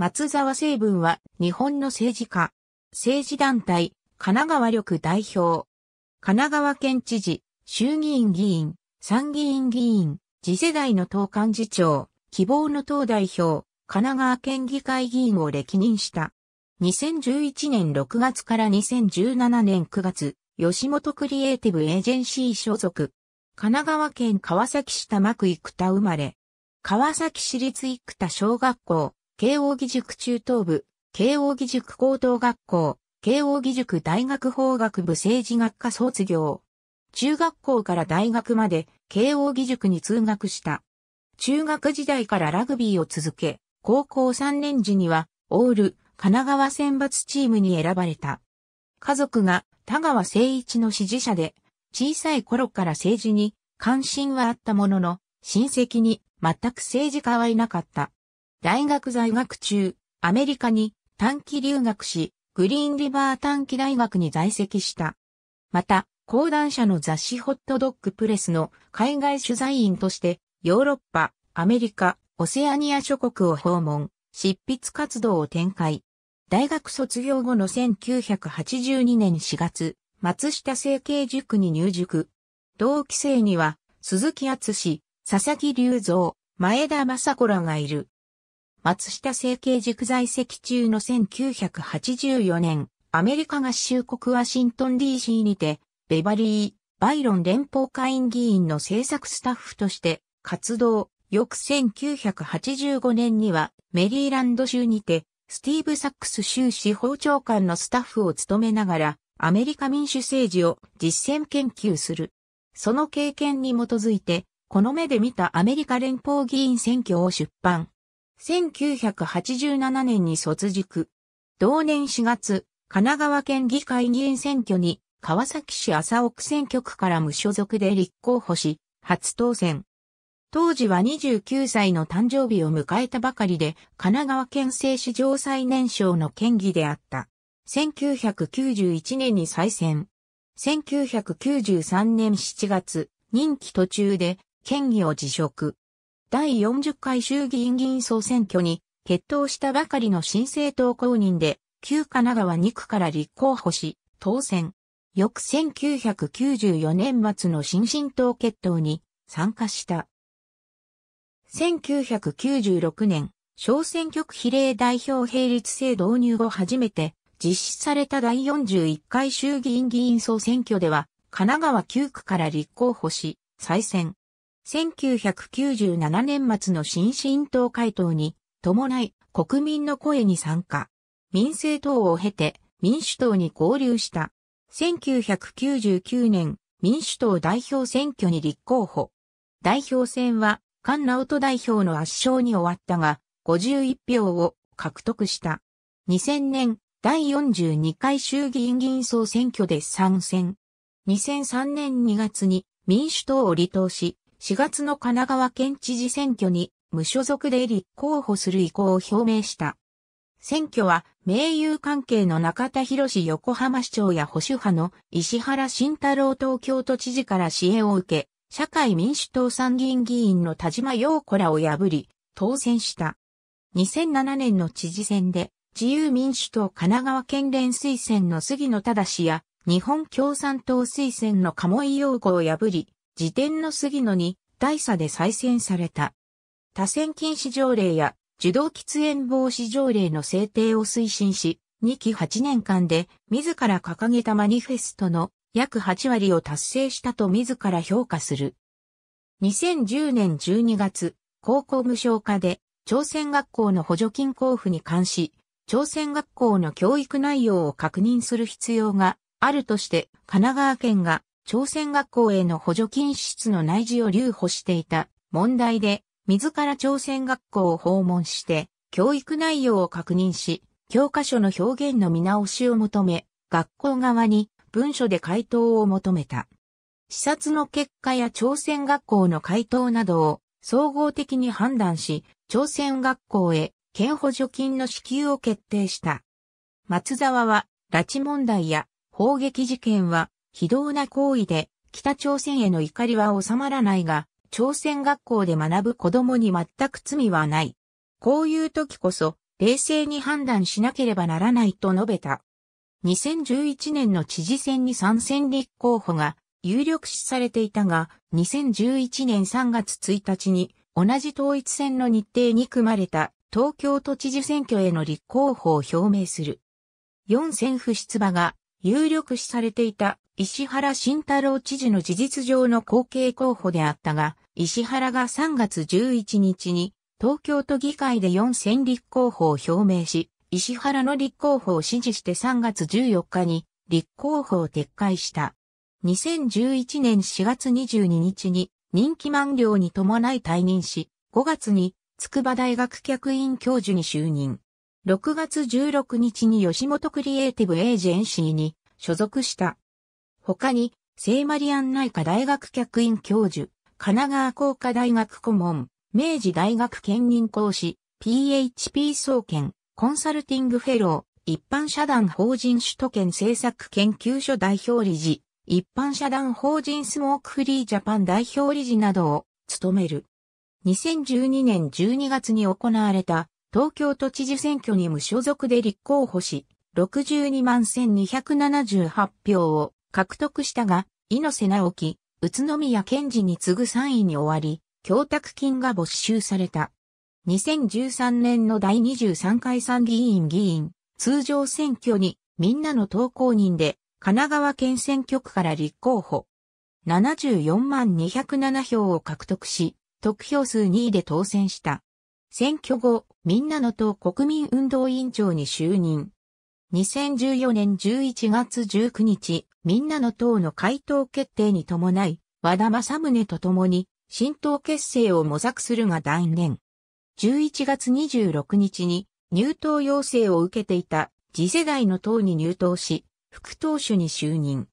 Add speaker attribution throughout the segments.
Speaker 1: 松沢成文は日本の政治家、政治団体、神奈川緑代表、神奈川県知事、衆議院議員、参議院議員、次世代の党幹事長、希望の党代表、神奈川県議会議員を歴任した。2011年6月から2017年9月、吉本クリエイティブエージェンシー所属。神奈川県川崎市多区生田生まれ。川崎市立生田小学校、慶応義塾中等部、慶応義塾高等学校、慶応義塾大学法学部政治学科卒業。中学校から大学まで慶応義塾に通学した。中学時代からラグビーを続け、高校3年時にはオール神奈川選抜チームに選ばれた。家族が田川誠一の支持者で、小さい頃から政治に関心はあったものの、親戚に全く政治家はいなかった。大学在学中、アメリカに短期留学し、グリーンリバー短期大学に在籍した。また、講談社の雑誌ホットドッグプレスの海外取材員として、ヨーロッパ、アメリカ、オセアニア諸国を訪問、執筆活動を展開。大学卒業後の1982年4月、松下整形塾に入塾。同期生には、鈴木厚史、佐々木隆三、前田雅子らがいる。松下政経塾在籍中の1984年、アメリカ合衆国ワシントン DC にて、ベバリー、バイロン連邦会員議員の政策スタッフとして活動、翌1985年にはメリーランド州にて、スティーブ・サックス州司法長官のスタッフを務めながら、アメリカ民主政治を実践研究する。その経験に基づいて、この目で見たアメリカ連邦議員選挙を出版。1987年に卒塾。同年4月、神奈川県議会議員選挙に、川崎市麻生区選挙区から無所属で立候補し、初当選。当時は29歳の誕生日を迎えたばかりで、神奈川県政史上最年少の県議であった。1991年に再選。1993年7月、任期途中で県議を辞職。第40回衆議院議員総選挙に決闘したばかりの新政党公認で、旧神奈川2区から立候補し、当選。翌1994年末の新進党決闘に参加した。1996年、小選挙区比例代表並立制導入後初めて実施された第41回衆議院議員総選挙では、神奈川9区から立候補し、再選。1997年末の新進党回答に伴い国民の声に参加。民政党を経て民主党に合流した。1999年民主党代表選挙に立候補。代表選は菅直人代表の圧勝に終わったが51票を獲得した。2000年第42回衆議院議員総選挙で参戦。2003年2月に民主党を離党し、4月の神奈川県知事選挙に無所属で立候補する意向を表明した。選挙は、盟友関係の中田博士横浜市長や保守派の石原慎太郎東京都知事から支援を受け、社会民主党参議院議員の田島陽子らを破り、当選した。2007年の知事選で、自由民主党神奈川県連推薦の杉野忠や、日本共産党推薦の鴨井陽子を破り、自転の杉野に大差で再選された。多選禁止条例や受動喫煙防止条例の制定を推進し、2期8年間で自ら掲げたマニフェストの約8割を達成したと自ら評価する。2010年12月、高校無償化で朝鮮学校の補助金交付に関し、朝鮮学校の教育内容を確認する必要があるとして神奈川県が朝鮮学校への補助金支出の内示を留保していた問題で、自ら朝鮮学校を訪問して、教育内容を確認し、教科書の表現の見直しを求め、学校側に文書で回答を求めた。視察の結果や朝鮮学校の回答などを総合的に判断し、朝鮮学校へ県補助金の支給を決定した。松沢は、拉致問題や砲撃事件は非道な行為で北朝鮮への怒りは収まらないが、朝鮮学校で学ぶ子供に全く罪はない。こういう時こそ、冷静に判断しなければならないと述べた。2011年の知事選に参戦立候補が有力視されていたが、2011年3月1日に同じ統一選の日程に組まれた東京都知事選挙への立候補を表明する。4選不出馬が有力視されていた石原慎太郎知事の事実上の後継候補であったが、石原が3月11日に東京都議会で4選立候補を表明し、石原の立候補を支持して3月14日に立候補を撤回した。2011年4月22日に任期満了に伴い退任し、5月に筑波大学客員教授に就任。6月16日に吉本クリエイティブエージェンシーに所属した。他に、聖マリアン内科大学客員教授、神奈川工科大学顧問、明治大学兼任講師、PHP 総研、コンサルティングフェロー、一般社団法人首都圏政策研究所代表理事、一般社団法人スモークフリージャパン代表理事などを務める。2012年12月に行われた東京都知事選挙に無所属で立候補し、62万1278票を獲得したが、猪瀬直樹、宇都宮健治に次ぐ3位に終わり、供託金が没収された。2013年の第23回参議院議員、通常選挙に、みんなの投稿人で、神奈川県選挙区から立候補。74万207票を獲得し、得票数2位で当選した。選挙後、みんなの党国民運動委員長に就任。2014年11月19日、みんなの党の回答決定に伴い、和田正宗と共に、新党結成を模索するが断念。11月26日に、入党要請を受けていた次世代の党に入党し、副党首に就任。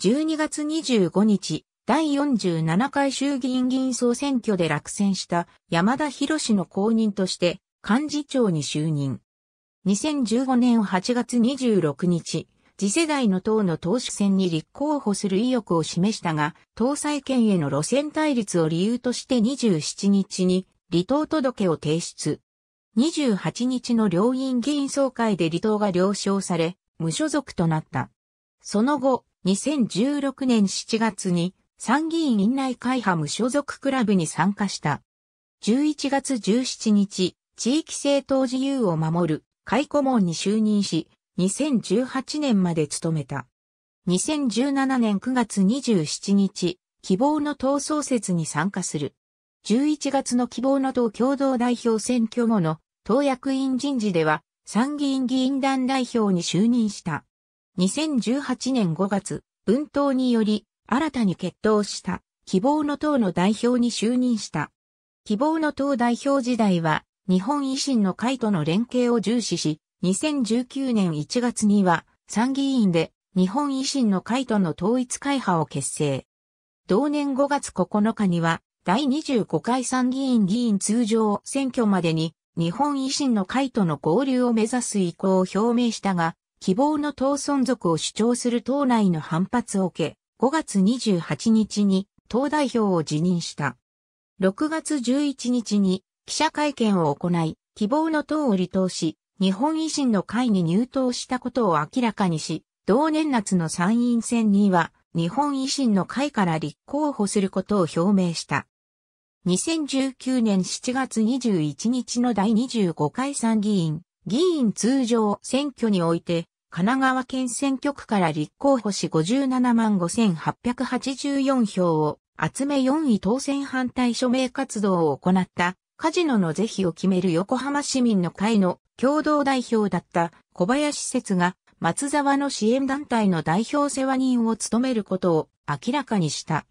Speaker 1: 12月25日、第47回衆議院議員総選挙で落選した山田博士の後任として幹事長に就任。2015年8月26日、次世代の党の党首選に立候補する意欲を示したが、党裁権への路線対立を理由として27日に離党届を提出。28日の両院議員総会で離党が了承され、無所属となった。その後、2016年7月に参議院院内会派無所属クラブに参加した。11月17日、地域政党自由を守る会顧問に就任し、2018年まで務めた。2017年9月27日、希望の党創設に参加する。11月の希望の党共同代表選挙後の党役員人事では参議院議員団代表に就任した。2018年5月、文党により新たに決闘した、希望の党の代表に就任した。希望の党代表時代は、日本維新の会との連携を重視し、2019年1月には、参議院で、日本維新の会との統一会派を結成。同年5月9日には、第25回参議院議員通常選挙までに、日本維新の会との合流を目指す意向を表明したが、希望の党存続を主張する党内の反発を受け、5月28日に党代表を辞任した。6月11日に記者会見を行い、希望の党を離党し、日本維新の会に入党したことを明らかにし、同年夏の参院選には、日本維新の会から立候補することを表明した。2019年7月21日の第25回参議院議員通常選挙において神奈川県選挙区から立候補し57万5884票を集め4位当選反対署名活動を行ったカジノの是非を決める横浜市民の会の共同代表だった小林節が松沢の支援団体の代表世話人を務めることを明らかにした。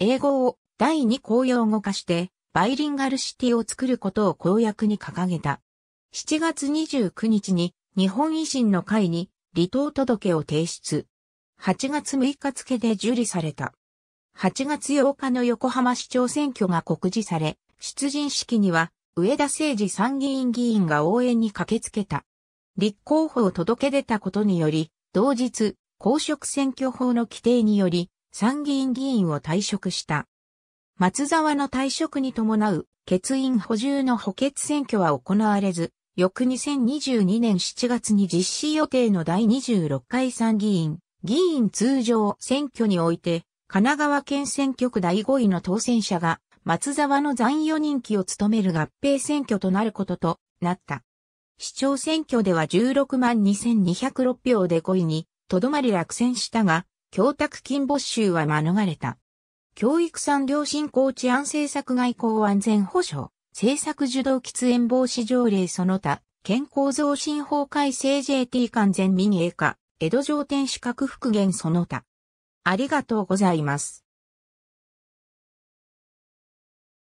Speaker 1: 英語を第二公用語化してバイリンガルシティを作ることを公約に掲げた。7月29日に日本維新の会に離党届を提出。8月6日付で受理された。8月8日の横浜市長選挙が告示され、出陣式には上田誠二参議院議員が応援に駆けつけた。立候補を届け出たことにより、同日、公職選挙法の規定により、参議院議員を退職した。松沢の退職に伴う欠員補充の補欠選挙は行われず、翌2022年7月に実施予定の第26回参議院、議員通常選挙において、神奈川県選挙区第5位の当選者が、松沢の残余人気を務める合併選挙となることとなった。市長選挙では16万2206票で5位に、とどまり落選したが、供託金没収は免れた。教育産業振興治安政策外交安全保障。政策受動喫煙防止条例その他、健康増進法改正 JT 完全民営化、江戸上天守閣復元その他。ありがとうございます。